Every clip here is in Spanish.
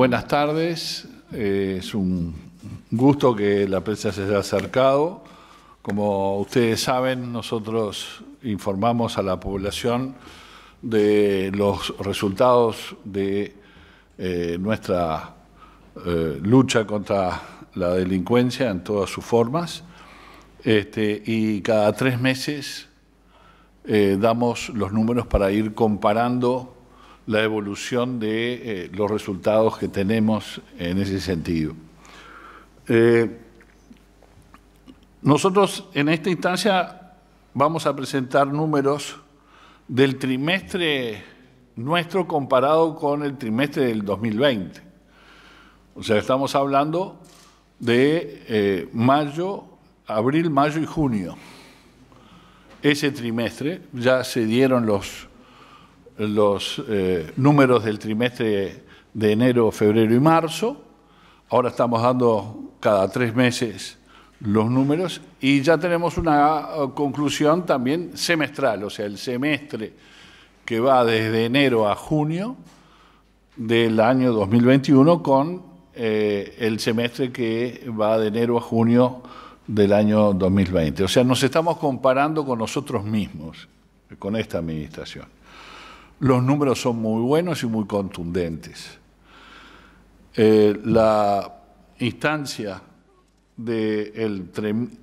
Buenas tardes, eh, es un gusto que la prensa se haya acercado. Como ustedes saben, nosotros informamos a la población de los resultados de eh, nuestra eh, lucha contra la delincuencia en todas sus formas. Este, y cada tres meses damos los números para ir comparando la evolución de eh, los resultados que tenemos en ese sentido. Eh, nosotros en esta instancia vamos a presentar números del trimestre nuestro comparado con el trimestre del 2020. O sea, estamos hablando de eh, mayo, abril, mayo y junio. Ese trimestre ya se dieron los los eh, números del trimestre de enero, febrero y marzo. Ahora estamos dando cada tres meses los números y ya tenemos una eh, conclusión también semestral, o sea, el semestre que va desde enero a junio del año 2021 con eh, el semestre que va de enero a junio del año 2020. O sea, nos estamos comparando con nosotros mismos, con esta administración. Los números son muy buenos y muy contundentes. Eh, la instancia del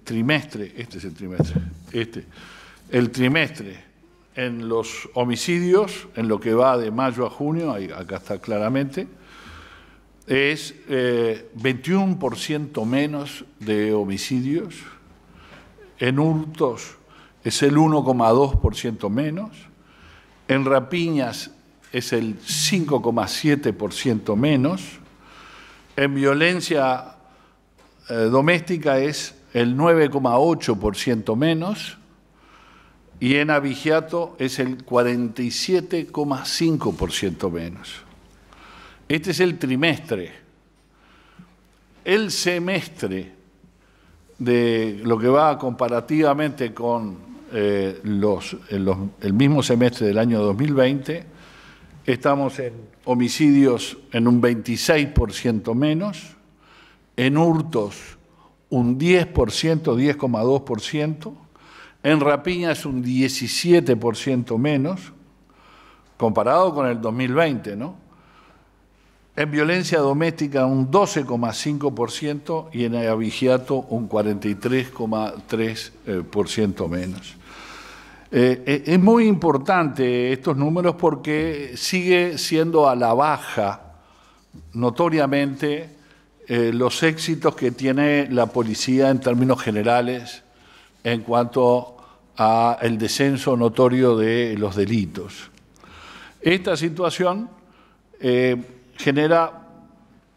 trimestre, este es el trimestre, este, el trimestre en los homicidios, en lo que va de mayo a junio, ahí, acá está claramente, es 21% eh, menos de homicidios, en hurtos es el 1,2% menos, en rapiñas es el 5,7% menos, en violencia eh, doméstica es el 9,8% menos y en abigiato es el 47,5% menos. Este es el trimestre. El semestre de lo que va comparativamente con eh, los, el mismo semestre del año 2020, estamos en homicidios en un 26% menos, en hurtos un 10%, 10,2%, en rapiñas un 17% menos, comparado con el 2020, En violencia doméstica un 12,5% y en avigiato un 43,3% eh, menos. Eh, eh, es muy importante estos números porque sigue siendo a la baja notoriamente eh, los éxitos que tiene la policía en términos generales en cuanto a el descenso notorio de los delitos. Esta situación genera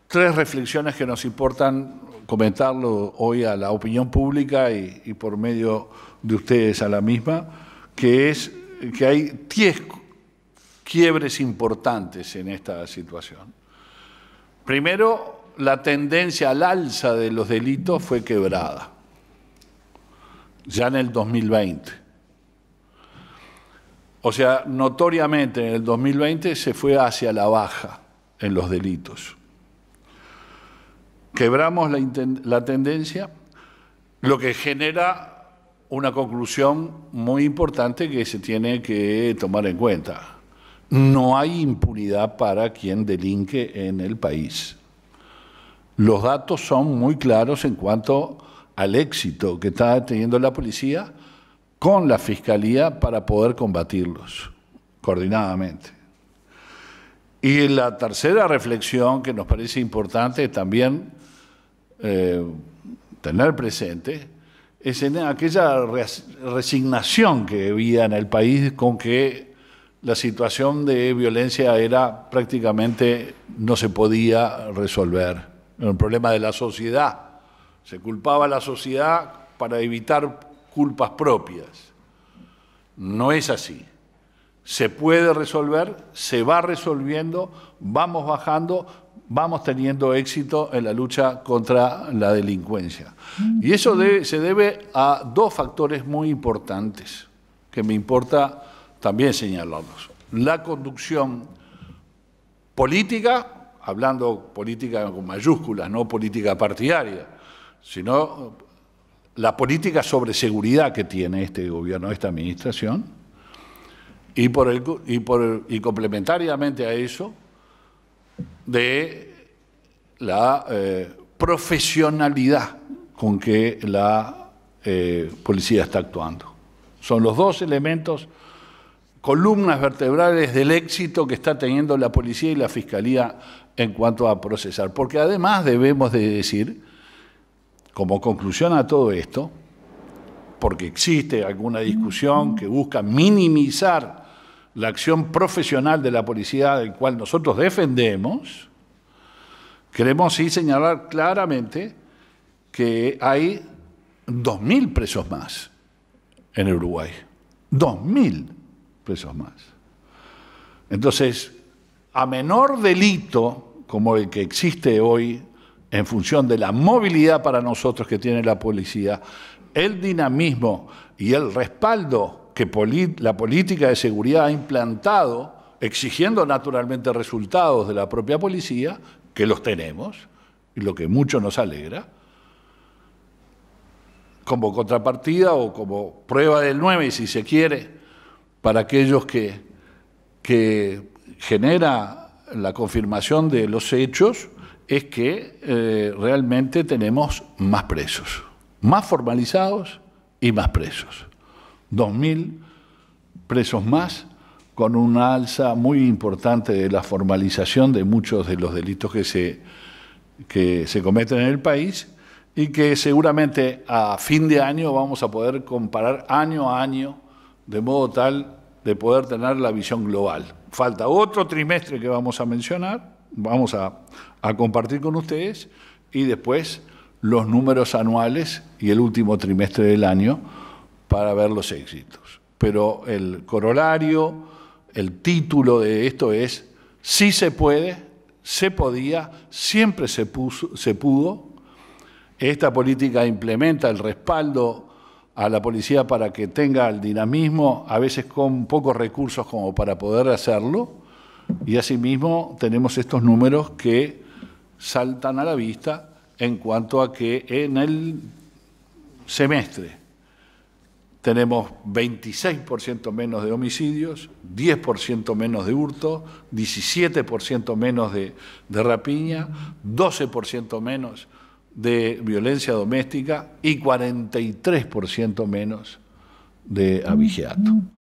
tres reflexiones que nos importan comentarlo hoy a la opinión pública y por medio de ustedes a la misma que, es, que hay diez quiebres importantes en esta situación. Primero, la tendencia al alza de los delitos fue quebrada, ya en el 2020. O sea, notoriamente en el 2020 se fue hacia la baja en los delitos. Quebramos la, la tendencia, lo que genera una conclusión muy importante que se tiene que tomar en cuenta. No hay impunidad para quien delinque en el país. Los datos son muy claros en cuanto al éxito que está teniendo la policía con la fiscalía para poder combatirlos coordinadamente. Y la tercera reflexión que nos parece importante también eh, tener presente es aquella resignación que había en el país con que la situación de violencia era prácticamente no se podía resolver. Era un problema de la sociedad. Se culpaba a la sociedad para evitar culpas propias. No es así. Se puede resolver, se va resolviendo, vamos bajando, vamos teniendo éxito en la lucha contra la delincuencia. Y eso se debe a dos factores muy importantes que me importa también señalarlos. La conducción política, hablando política con mayúsculas, no política partidaria, sino la política sobre seguridad que tiene este gobierno, esta administración, y, por y, por y complementariamente a eso, de la eh, profesionalidad con que la eh, policía está actuando. Son los dos elementos, columnas vertebrales del éxito que está teniendo la policía y la fiscalía en cuanto a procesar. Porque además debemos de decir, como conclusión a todo esto, porque existe alguna discusión que busca minimizar la acción profesional de la policía, del cual nosotros defendemos, queremos sí señalar claramente que hay 2.000 presos más en el Uruguay. 2.000 presos más. Entonces, a menor delito como el que existe hoy, en función de la movilidad para nosotros que tiene la policía, el dinamismo y el respaldo que la política de seguridad ha implantado, exigiendo naturalmente resultados de la propia policía, que los tenemos, y lo que mucho nos alegra, como contrapartida o como prueba del 9, si se quiere, para aquellos que, genera la confirmación de los hechos, es que eh, realmente tenemos más presos, más formalizados y más presos. 2.000 presos más, con una alza muy importante de la formalización de muchos de los delitos que se, que se cometen en el país y que seguramente a fin de año vamos a poder comparar año a año de modo tal de poder tener la visión global. Falta otro trimestre que vamos a mencionar, vamos a, a compartir con ustedes y después los números anuales y el último trimestre del año para ver los éxitos. Pero el corolario, el título de esto es, sí se puede, se podía, siempre se, se pudo. Esta política implementa el respaldo a la policía para que tenga el dinamismo, a veces con pocos recursos como para poder hacerlo, y asimismo tenemos estos números que saltan a la vista en cuanto a que en el semestre tenemos 26% menos de homicidios, 10% menos de hurto, 17% menos de, de, rapiña, 12% menos de violencia doméstica y 43% menos de abigeato.